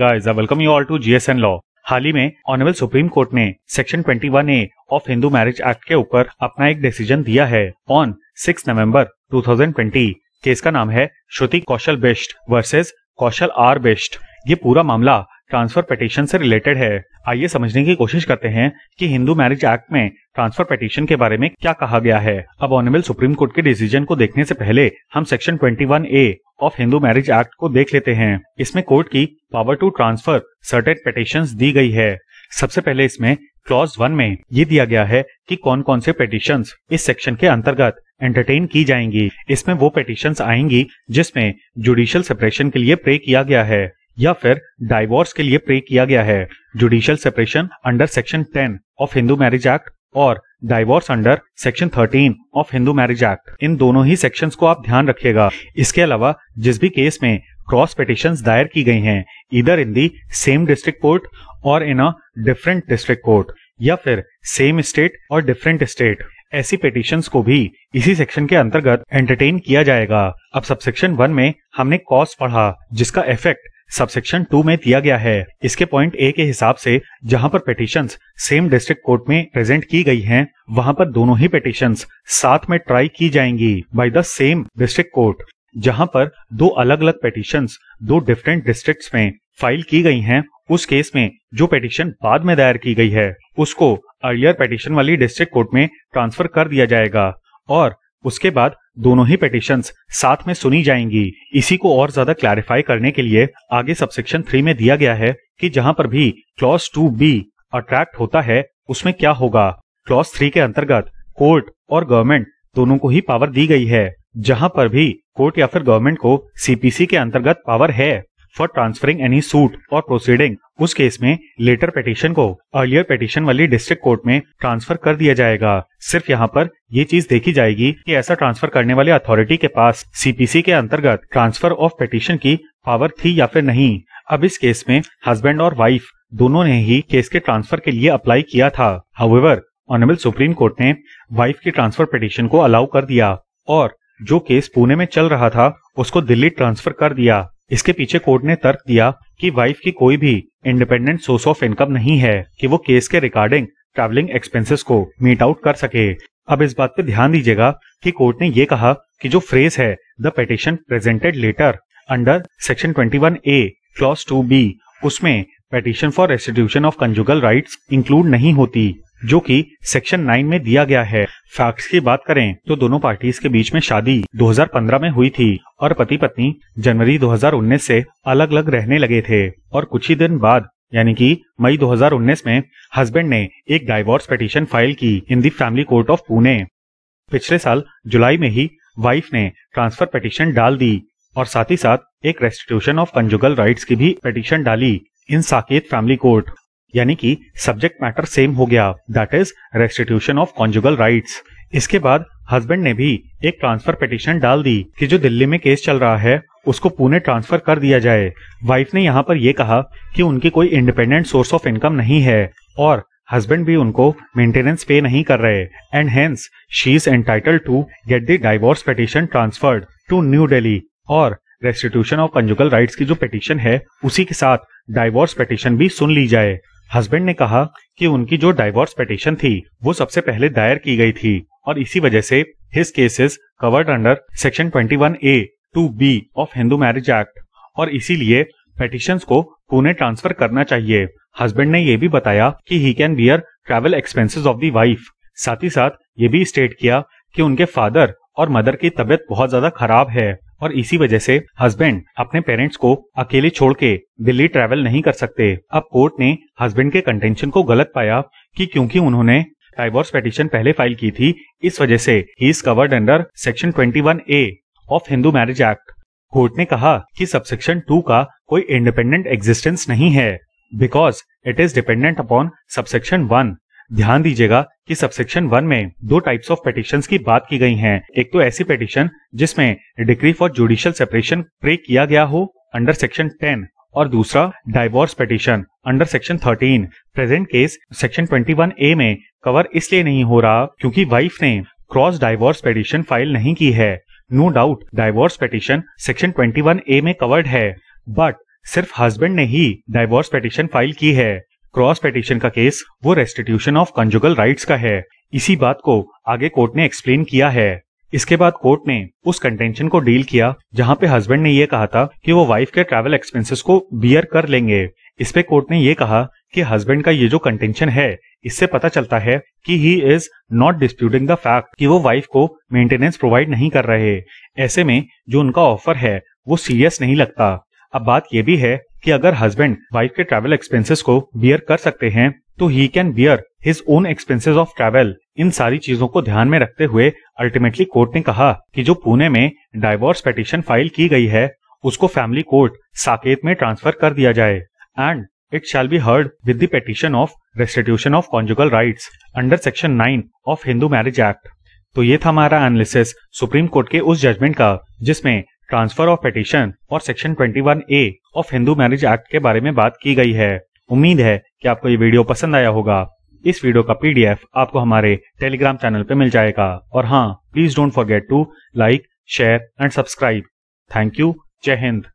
guys I welcome you all to GSN law हाल ही में ऑनरेबल सुप्रीम कोर्ट ने section 21 A of Hindu marriage act के ऊपर अपना एक डिसीजन दिया है ऑन 6 नवंबर 2020 केस का नाम है श्रुति कौशल बेस्ट वर्सेस कौशल आर बेस्ट ये पूरा मामला ट्रांसफर पिटीशन से रिलेटेड है आइए समझने की कोशिश करते हैं कि हिंदू मैरिज एक्ट में ट्रांसफर पिटीशन के बारे में क्या कहा गया है अब ऑनरेबल सुप्रीम कोर्ट के डिसीजन को देखने से पहले हम section 21 A of Hindu marriage act को देख लेते हैं इसमें कोर्ट की power to transfer certain petition दी गई है सबसे पहले इसमें क्लॉज वन में ये दिया गया है कि कौन कौन से पिटिशन इस सेक्शन के अंतर्गत एंटरटेन की जाएंगी इसमें वो पिटिशन आएंगी जिसमें जुडिशियल सेपरेशन के लिए प्रे किया गया है या फिर डाइवोर्स के लिए प्रे किया गया है judicial separation under section 10 of Hindu marriage act और divorce under section 13 of Hindu marriage act इन दोनों ही सेक्शंस को आप ध्यान रखिएगा इसके अलावा जिस भी केस में क्रॉस पिटिशन दायर की गई हैं इधर in the same district court और in a different district court या फिर सेम स्टेट और डिफरेंट स्टेट ऐसी पिटिशन को भी इसी सेक्शन के अंतर्गत एंटरटेन किया जाएगा अब सबसेक्शन वन में हमने कॉस्ट पढ़ा जिसका इफेक्ट सबसेक्शन टू में दिया गया है इसके पॉइंट ए के हिसाब से जहां पर पिटिशन सेम डिस्ट्रिक्ट कोर्ट में प्रेजेंट की गई हैं, वहां पर दोनों ही पिटिशन साथ में ट्राई की जाएंगी by the same district court जहां पर दो अलग अलग पिटिशन दो डिफरेंट डिस्ट्रिक्ट्स में फाइल की गई हैं उस केस में जो पिटिशन बाद में दायर की गई है उसको अर्लियर पिटिशन वाली डिस्ट्रिक्ट कोर्ट में ट्रांसफर कर दिया जाएगा और उसके बाद दोनों ही पिटिशंस साथ में सुनी जाएंगी इसी को और ज्यादा क्लैरिफाई करने के लिए आगे सबसेक्शन थ्री में दिया गया है कि जहां पर भी क्लॉज टू बी अट्रैक्ट होता है उसमें क्या होगा क्लॉज थ्री के अंतर्गत कोर्ट और गवर्नमेंट दोनों को ही पावर दी गई है जहां पर भी कोर्ट या फिर गवर्नमेंट को सीपीसी के अंतर्गत पावर है फॉर ट्रांसफरिंग एनी सूट और प्रोसीडिंग उस केस में लेटर पिटीशन को अर्लियर पिटीशन वाली डिस्ट्रिक्ट कोर्ट में ट्रांसफर कर दिया जाएगा सिर्फ यहाँ पर ये चीज देखी जाएगी कि ऐसा ट्रांसफर करने वाले अथॉरिटी के पास सीपीसी के अंतर्गत ट्रांसफर ऑफ पिटीशन की पावर थी या फिर नहीं अब इस केस में हस्बैंड और वाइफ दोनों ने ही केस के ट्रांसफर के लिए अप्लाई किया था हाउएवर ऑनरेबल सुप्रीम कोर्ट ने वाइफ की ट्रांसफर पिटीशन को अलाउ कर दिया और जो केस पुणे में चल रहा था उसको दिल्ली ट्रांसफर कर दिया इसके पीछे कोर्ट ने तर्क दिया कि वाइफ की कोई भी इंडिपेंडेंट सोर्स ऑफ इनकम नहीं है कि वो केस के रिकॉर्डिंग ट्रैवलिंग एक्सपेंसेस को मीट आउट कर सके अब इस बात पे ध्यान दीजिएगा कि कोर्ट ने ये कहा कि जो फ्रेज है the petition presented letter under section one A clause two B उसमें petition for restitution of conjugal right include नहीं होती जो कि सेक्शन 9 में दिया गया है फैक्ट्स की बात करें तो दोनों पार्टीज के बीच में शादी 2015 में हुई थी और पति पत्नी जनवरी 2019 से अलग अलग रहने लगे थे और कुछ ही दिन बाद यानी कि मई 2019 में हस्बैंड ने एक डाइवोर्स पिटीशन फाइल की in the family court of Pune पिछले साल जुलाई में ही वाइफ ने ट्रांसफर पिटीशन डाल दी और साथ ही साथ एक रेस्टिट्यूशन ऑफ कंजुगल राइट्स की भी पिटीशन डाली इन साकेत फैमिली कोर्ट यानी कि सब्जेक्ट मैटर सेम हो गया that is restitution of conjugal rights इसके बाद हस्बैंड ने भी एक ट्रांसफर पिटिशन डाल दी कि जो दिल्ली में केस चल रहा है उसको पुणे ट्रांसफर कर दिया जाए वाइफ ने यहाँ पर यह कहा कि उनकी कोई इंडिपेंडेंट सोर्स ऑफ इनकम नहीं है और हस्बैंड भी उनको मेंटेनेंस पे नहीं कर रहे and hence she is entitled to get the divorce petition transferred to New Delhi और रेस्टिट्यूशन ऑफ कंजुगल राइट्स की जो पिटिशन है उसी के साथ डाइवोर्स पिटिशन भी सुन ली जाए हस्बैंड ने कहा कि उनकी जो डाइवोर्स पिटिशन थी वो सबसे पहले दायर की गई थी और इसी वजह से his cases covered under section 21 A two B of Hindu marriage act और इसीलिए पेटिशन को पुणे ट्रांसफर करना चाहिए हस्बैंड ने ये भी बताया कि he can bear travel expenses of the wife साथ ही साथ ये भी स्टेट किया कि उनके फादर और मदर की तबीयत बहुत ज्यादा खराब है और इसी वजह से हस्बैंड अपने पेरेंट्स को अकेले छोड़ के दिल्ली ट्रेवल नहीं कर सकते अब कोर्ट ने हस्बैंड के कंटेंशन को गलत पाया कि क्योंकि उन्होंने डाइवोर्स पेटिशन पहले फाइल की थी इस वजह से he is covered under section 21 A of Hindu marriage act court ने कहा कि सबसेक्शन टू का कोई इंडिपेंडेंट एग्जिस्टेंस नहीं है because it is dependent upon subsection one ध्यान दीजिएगा कि सबसेक्शन वन में दो टाइप्स ऑफ पेटिशन की बात की गई है एक तो ऐसी पेटिशन जिसमें degree for judicial separation pray किया गया हो अंडर सेक्शन टेन और दूसरा divorce petition under section 13 present case section 21 A में कवर इसलिए नहीं हो रहा क्योंकि वाइफ ने क्रॉस डाइवोर्स पेटिशन फाइल नहीं की है no doubt divorce petition section one A में कवर्ड है बट सिर्फ हस्बैंड ने ही डाइवोर्स पेटिशन फाइल की है क्रॉस पेटिशन का केस वो रेस्टिट्यूशन ऑफ कंजुगल राइट्स का है इसी बात को आगे कोर्ट ने एक्सप्लेन किया है इसके बाद कोर्ट ने उस कंटेंशन को डील किया जहां पे हस्बैंड ने ये कहा था कि वो वाइफ के ट्रैवल एक्सपेंसेस को बियर कर लेंगे इस पे कोर्ट ने ये कहा कि हस्बैंड का ये जो कंटेंशन है इससे पता चलता है कि he is not disputing the fact कि वो वाइफ को मेंटेनेंस प्रोवाइड नहीं कर रहे ऐसे में जो उनका ऑफर है वो सीरियस नहीं लगता अब बात यह भी है कि अगर हस्बैंड वाइफ के ट्रैवल एक्सपेंसेस को बियर कर सकते हैं तो he can bear his own expenses of travel इन सारी चीजों को ध्यान में रखते हुए अल्टीमेटली कोर्ट ने कहा कि जो पुणे में डाइवोर्स पेटिशन फाइल की गई है उसको फैमिली कोर्ट साकेत में ट्रांसफर कर दिया जाए and it shall be heard with the petition of restitution of conjugal rights under section 9 of Hindu marriage act तो ये था हमारा एनालिसिस सुप्रीम कोर्ट के उस जजमेंट का जिसमें ट्रांसफर ऑफ पिटिशन और section 21 A of Hindu marriage act के बारे में बात की गई है उम्मीद है कि आपको ये वीडियो पसंद आया होगा इस वीडियो का पीडीएफ आपको हमारे टेलीग्राम चैनल पर मिल जाएगा और हाँ please don't forget to like share and subscribe thank you जय हिंद